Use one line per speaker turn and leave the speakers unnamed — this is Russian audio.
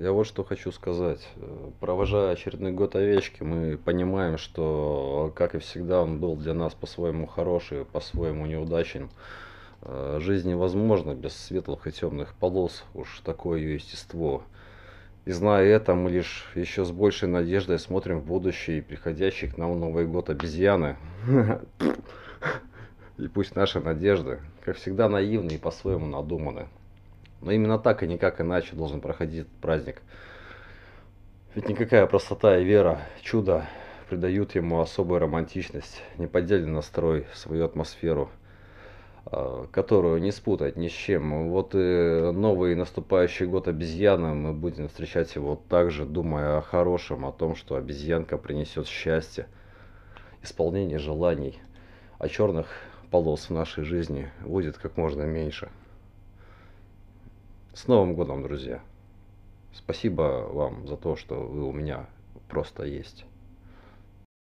Я вот что хочу сказать. Э, провожая очередной год овечки, мы понимаем, что, как и всегда, он был для нас по-своему хороший, по-своему неудачен. Э, жизнь невозможна без светлых и темных полос, уж такое ее естество. И зная это, мы лишь еще с большей надеждой смотрим в будущее и приходящий к нам Новый год обезьяны. И пусть наши надежды, как всегда, наивны и по-своему надуманы. Но именно так и никак иначе должен проходить этот праздник. Ведь никакая простота и вера, чудо придают ему особую романтичность, неподдельный настрой, свою атмосферу, а, которую не спутать ни с чем. Вот и новый наступающий год обезьяны мы будем встречать его так же, думая о хорошем, о том, что обезьянка принесет счастье, исполнение желаний, а черных полос в нашей жизни будет как можно меньше. С Новым годом, друзья!
Спасибо вам за то, что вы у меня просто есть.